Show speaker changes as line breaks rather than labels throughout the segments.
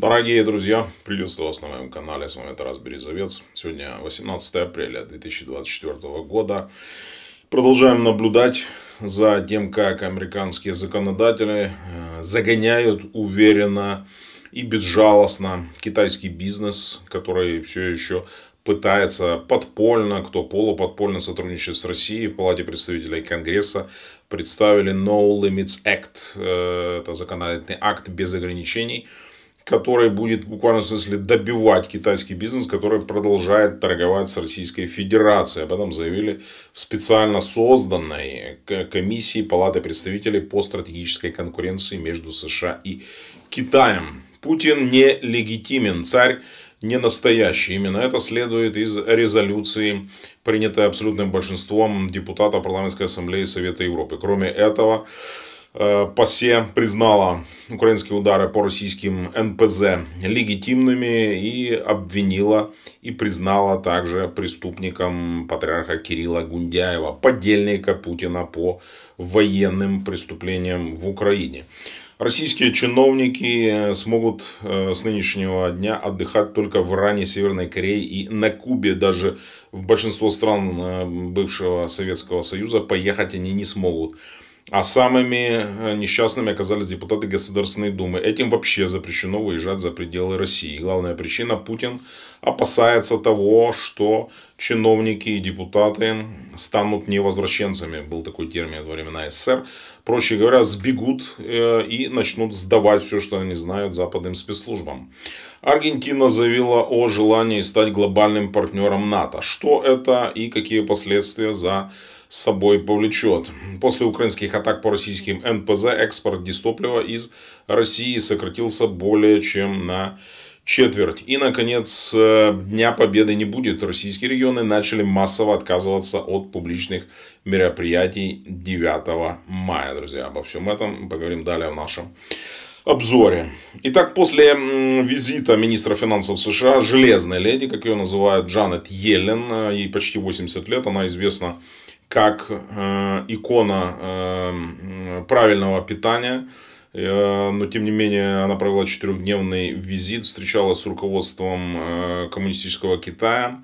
Дорогие друзья, приветствую вас на моем канале, с вами Тарас Березовец. Сегодня 18 апреля 2024 года. Продолжаем наблюдать за тем, как американские законодатели э, загоняют уверенно и безжалостно китайский бизнес, который все еще пытается подпольно, кто полуподпольно сотрудничает с Россией, в Палате представителей Конгресса представили No Limits Act, э, это законодательный акт без ограничений – который будет буквально в смысле добивать китайский бизнес, который продолжает торговать с Российской Федерацией. Об этом заявили в специально созданной комиссии Палаты представителей по стратегической конкуренции между США и Китаем. Путин не легитимен, царь не настоящий. Именно это следует из резолюции, принятой абсолютным большинством депутатов Парламентской Ассамблеи Совета Европы. Кроме этого, ПАСЕ признала украинские удары по российским НПЗ легитимными и обвинила и признала также преступником патриарха Кирилла Гундяева, подельника Путина по военным преступлениям в Украине. Российские чиновники смогут с нынешнего дня отдыхать только в Иране, Северной Корее и на Кубе. Даже в большинство стран э, бывшего Советского Союза поехать они не смогут. А самыми э, несчастными оказались депутаты Государственной Думы. Этим вообще запрещено выезжать за пределы России. Главная причина – Путин опасается того, что чиновники и депутаты станут невозвращенцами. Был такой термин во времена СССР. Проще говоря, сбегут э, и начнут сдавать все, что они знают западным спецслужбам. Аргентина заявила о желании стать глобальным партнером НАТО. Что это и какие последствия за с собой повлечет. После украинских атак по российским НПЗ экспорт дистоплива из России сократился более чем на четверть. И, наконец, э, Дня Победы не будет. Российские регионы начали массово отказываться от публичных мероприятий 9 мая, друзья. Обо всем этом поговорим далее в нашем обзоре. Итак, после визита министра финансов США, железной леди, как ее называют, Джанет Йеллен, э, ей почти 80 лет, она известна как э, икона э, правильного питания. Э, но, тем не менее, она провела четырехдневный визит, встречалась с руководством коммунистического Китая.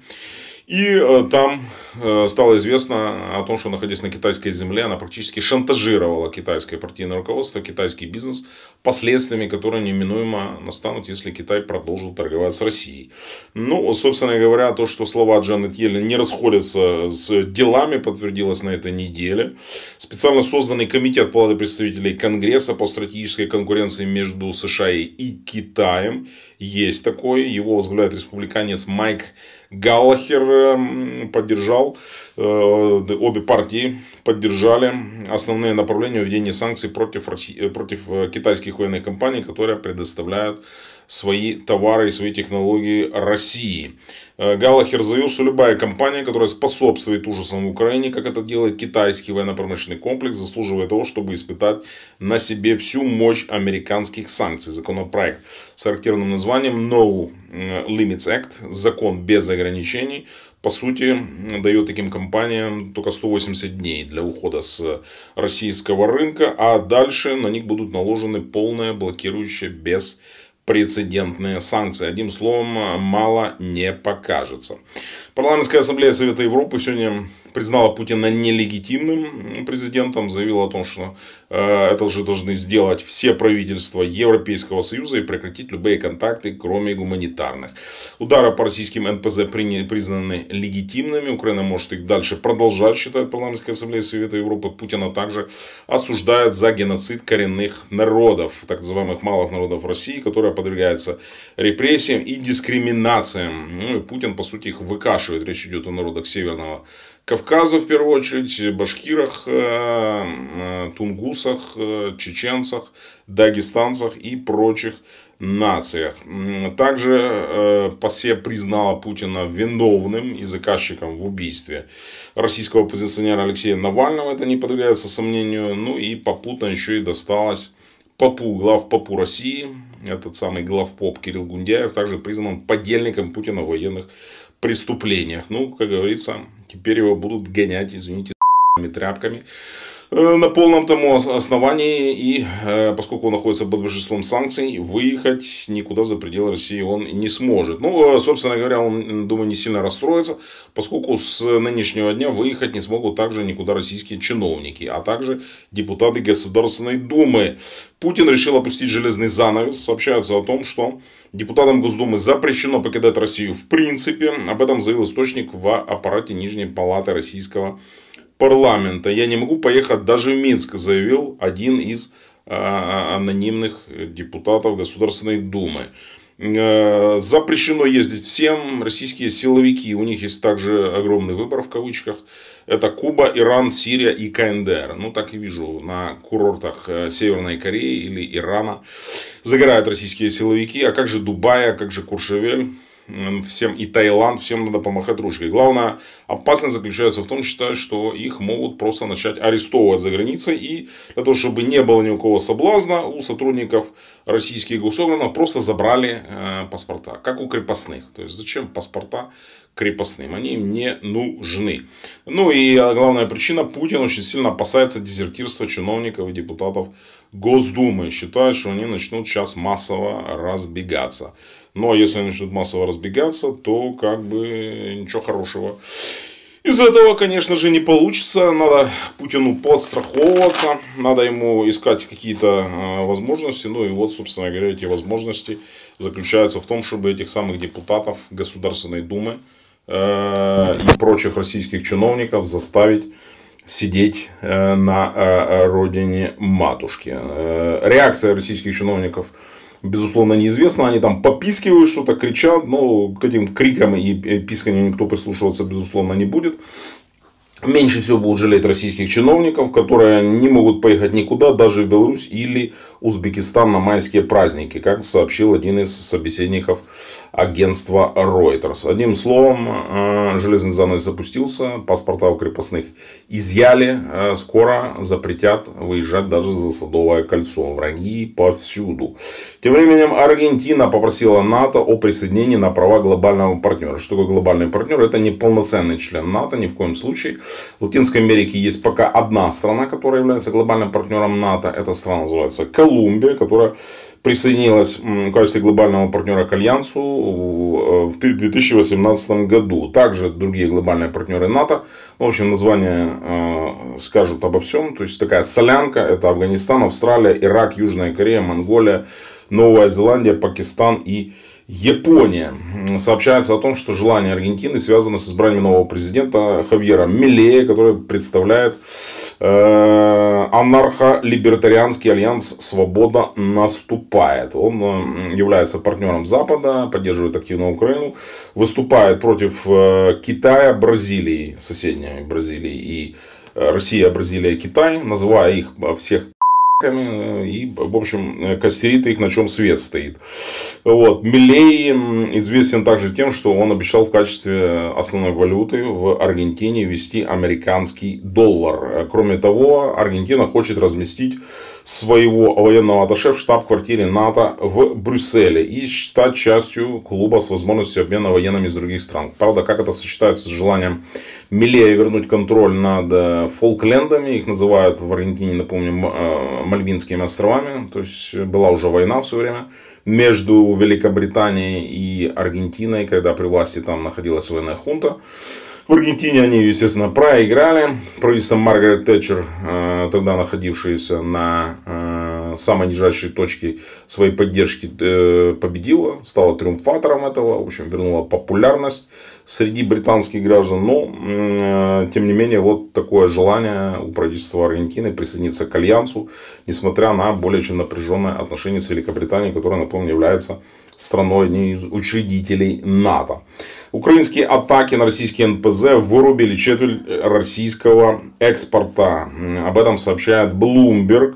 И э, там э, стало известно о том, что, находясь на китайской земле, она практически шантажировала китайское партийное руководство, китайский бизнес, последствиями, которые неминуемо настанут, если Китай продолжит торговать с Россией. Ну, собственно говоря, то, что слова Джанет Йеллен не расходятся с делами, подтвердилось на этой неделе. Специально созданный комитет Палаты представителей Конгресса по стратегической конкуренции между США и Китаем есть такой. Его возглавляет республиканец Майк Галлахер, эм, поддержал Э, обе партии поддержали основные направления введения санкций против, России, э, против э, китайских военных компаний, которые предоставляют свои товары и свои технологии России. Галахер заявил, что любая компания, которая способствует ужасам в Украине, как это делает китайский военно-промышленный комплекс, заслуживает того, чтобы испытать на себе всю мощь американских санкций. Законопроект с характерным названием «No Limits Act, закон без ограничений, по сути, дает таким компаниям только 180 дней для ухода с российского рынка, а дальше на них будут наложены полные блокирующие без прецедентные санкции. Одним словом, мало не покажется. Парламентская ассамблея Совета Европы сегодня признала Путина нелегитимным президентом, заявила о том, что э, это же должны сделать все правительства Европейского Союза и прекратить любые контакты, кроме гуманитарных. Удары по российским НПЗ признаны легитимными. Украина может их дальше продолжать, считает Парламентская ассамблея Совета Европы. Путина также осуждают за геноцид коренных народов, так называемых малых народов России, которые подвергается репрессиям и дискриминациям. Ну и Путин, по сути, их выкашивает. Речь идет о народах Северного Кавказа, в первую очередь, башкирах, э, э, тунгусах, э, чеченцах, дагестанцах и прочих нациях. Также ПАСЕ признала Путина виновным и заказчиком в убийстве российского оппозиционера Алексея Навального. Это не подвергается сомнению. Ну и попутно еще и досталось попу, глав попу России, этот самый главпоп Кирилл Гундяев, также признан подельником Путина в военных преступлениях. Ну, как говорится, теперь его будут гонять, извините, тряпками на полном тому основании, и поскольку он находится под большинством санкций, выехать никуда за пределы России он не сможет. Ну, собственно говоря, он, думаю, не сильно расстроится, поскольку с нынешнего дня выехать не смогут также никуда российские чиновники, а также депутаты Государственной Думы. Путин решил опустить железный занавес. Сообщается о том, что депутатам Госдумы запрещено покидать Россию в принципе. Об этом заявил источник в аппарате Нижней Палаты Российского Совета парламента. Я не могу поехать даже в Минск, заявил один из э, анонимных депутатов Государственной Думы. Э, запрещено ездить всем. Российские силовики, у них есть также огромный выбор в кавычках. Это Куба, Иран, Сирия и КНДР. Ну, так и вижу. На курортах э, Северной Кореи или Ирана загорают российские силовики. А как же Дубай, а как же Куршевель? всем и Таиланд, всем надо помахать ручкой. главное опасность заключается в том, что, что их могут просто начать арестовывать за границей. И для того, чтобы не было никакого соблазна, у сотрудников российских госорганов просто забрали э, паспорта, как у крепостных. То есть зачем паспорта крепостным. Они им не нужны. Ну и а, главная причина, Путин очень сильно опасается дезертирства чиновников и депутатов Госдумы. Считает, что они начнут сейчас массово разбегаться. Но ну, а если они начнут массово разбегаться, то как бы ничего хорошего. Из этого, конечно же, не получится. Надо Путину подстраховываться, надо ему искать какие-то а, возможности. Ну и вот, собственно говоря, эти возможности заключаются в том, чтобы этих самых депутатов Государственной Думы Э, и прочих российских чиновников заставить сидеть э, на э, родине матушки. Реакция российских чиновников, безусловно, неизвестна. Они там попискивают что-то, кричат, но к этим крикам и писканию никто прислушиваться, безусловно, не будет. Меньше всего будут жалеть российских чиновников, которые не могут поехать никуда, даже в Беларусь или Узбекистан на майские праздники, как сообщил один из собеседников агентства Reuters. Одним словом, э, железный занавес опустился, паспорта у крепостных изъяли, э, скоро запретят выезжать даже за Садовое кольцо. Враги повсюду. Тем временем Аргентина попросила НАТО о присоединении на права глобального партнера. Что такое глобальный партнер? Это не полноценный член НАТО, ни в коем случае. В Латинской Америке есть пока одна страна, которая является глобальным партнером НАТО. Эта страна называется Колумбия, которая присоединилась в качестве глобального партнера к Альянсу э, в 2018 году. Также другие глобальные партнеры НАТО. В общем, название э, скажут обо всем. То есть, такая солянка. Это Афганистан, Австралия, Ирак, Южная Корея, Монголия, Новая Зеландия, Пакистан и Пакистан. Япония. Сообщается о том, что желание Аргентины связано с избранием нового президента Хавьера Милея, который представляет э, анархо-либертарианский альянс «Свобода наступает». Он э, является партнером Запада, поддерживает активно Украину, выступает против э, Китая, Бразилии, соседней Бразилии и э, Россия, Бразилия, Китай, называя их всех и, в общем, э, костерит их, на чем свет стоит. Вот. Милей известен также тем, что он обещал в качестве основной валюты в Аргентине ввести американский доллар. Кроме того, Аргентина хочет разместить своего военного аташе в штаб-квартире НАТО в Брюсселе и стать частью клуба с возможностью обмена военными из других стран. Правда, как это сочетается с желанием Милея вернуть контроль над э, фолклендами, их называют в Аргентине, напомню, э, Мальвинскими островами, то есть была уже война в свое время между Великобританией и Аргентиной, когда при власти там находилась военная хунта. В Аргентине они, естественно, проиграли. Правительство Маргарет Тэтчер, э, тогда находившееся на э, самой нижайшей точки своей поддержки э, победила, стала триумфатором этого, в общем, вернула популярность среди британских граждан. Но, э, тем не менее, вот такое желание у правительства Аргентины присоединиться к Альянсу, несмотря на более чем напряженное отношение с Великобританией, которая, напомню, является страной одним из учредителей НАТО. Украинские атаки на российские НПЗ вырубили четверть российского экспорта. Об этом сообщает Bloomberg.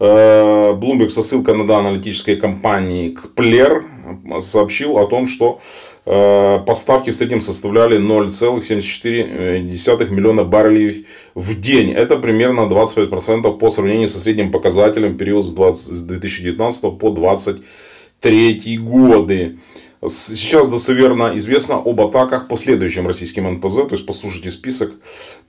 Э, Bloomberg со ссылкой на данные аналитической компании Кплер сообщил о том, что э, поставки в среднем составляли 0,74 миллиона баррелей в день. Это примерно 25% по сравнению со средним показателем период с 2019 по 2023 годы. Сейчас достоверно известно об атаках по следующим российским НПЗ, то есть послушайте список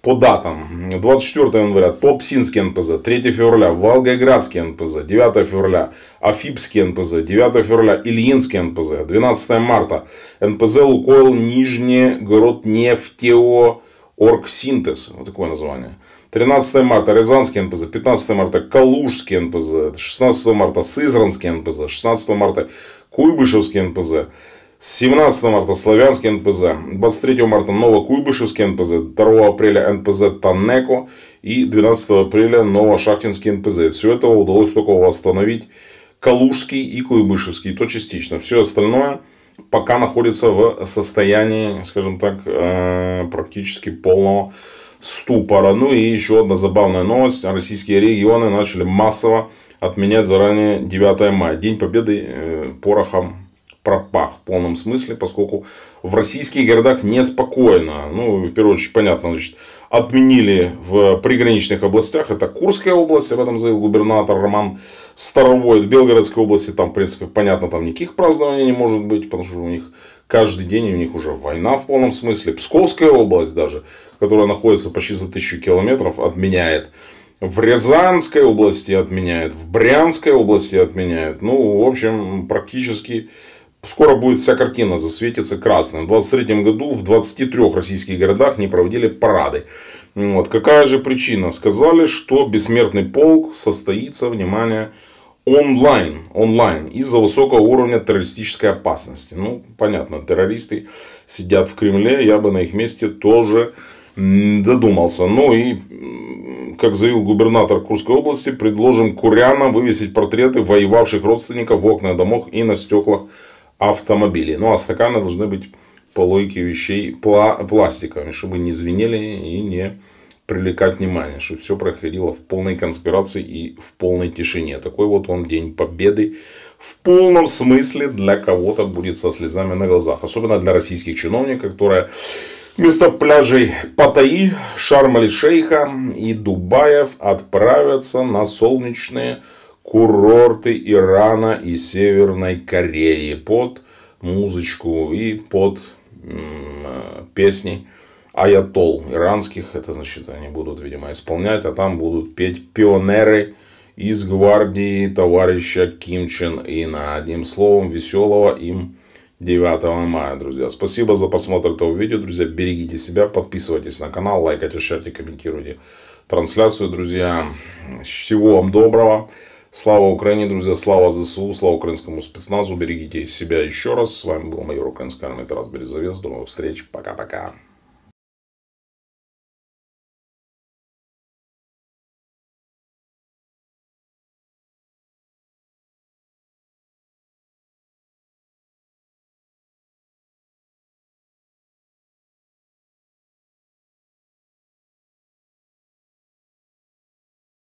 по датам. 24 января Туапсинский НПЗ, 3 февраля Волгоградский НПЗ, 9 февраля Афипский НПЗ, 9 февраля Ильинский НПЗ, 12 марта НПЗ Лукойл Нижнегород Нефтео Оргсинтез, вот такое название. 13 марта Рязанский НПЗ, 15 марта Калужский НПЗ, 16 марта Сызранский НПЗ, 16 марта Куйбышевский НПЗ, 17 марта Славянский НПЗ, 23 марта Новокуйбышевский НПЗ, 2 апреля НПЗ Танеко и 12 апреля Новошахтинский НПЗ. Все этого удалось только восстановить Калужский и Куйбышевский, то частично. Все остальное пока находится в состоянии, скажем так, э, практически полного ступора. Ну и еще одна забавная новость. Российские регионы начали массово отменять заранее 9 мая. День Победы э, порохом пропах в полном смысле, поскольку в российских городах неспокойно. Ну, в первую очередь, понятно, значит, отменили в приграничных областях. Это Курская область, об этом заявил губернатор Роман Старовой. В Белгородской области там, в принципе, понятно, там никаких празднований не может быть, потому что у них Каждый день у них уже война в полном смысле. Псковская область даже, которая находится почти за тысячу километров, отменяет. В Рязанской области отменяет. В Брянской области отменяет. Ну, в общем, практически скоро будет вся картина засветиться красным. В 23 году в 23 российских городах не проводили парады. Вот. Какая же причина? Сказали, что бессмертный полк состоится, внимание, онлайн, онлайн из-за высокого уровня террористической опасности. Ну, понятно, террористы сидят в Кремле, я бы на их месте тоже додумался. Ну и, как заявил губернатор Курской области, предложим курянам вывесить портреты воевавших родственников в окна домов и на стеклах автомобилей. Ну а стаканы должны быть по логике вещей пла пластиковыми, чтобы не звенели и не привлекать внимание, чтобы все проходило в полной конспирации и в полной тишине. Такой вот он день победы в полном смысле для кого-то будет со слезами на глазах. Особенно для российских чиновников, которые вместо пляжей Паттайи, шарм шейха и Дубаев отправятся на солнечные курорты Ирана и Северной Кореи под музычку и под э, песни аятол иранских. Это значит, они будут, видимо, исполнять, а там будут петь пионеры из гвардии товарища Ким Чен Ина. Одним словом, веселого им 9 мая, друзья. Спасибо за просмотр этого видео, друзья. Берегите себя, подписывайтесь на канал, лайкайте, шерьте, комментируйте трансляцию, друзья. Всего вам доброго. Слава Украине, друзья, слава ЗСУ, слава украинскому спецназу. Берегите себя еще раз. С вами был майор украинской армии Тарас Березовец. До новых встреч. Пока-пока.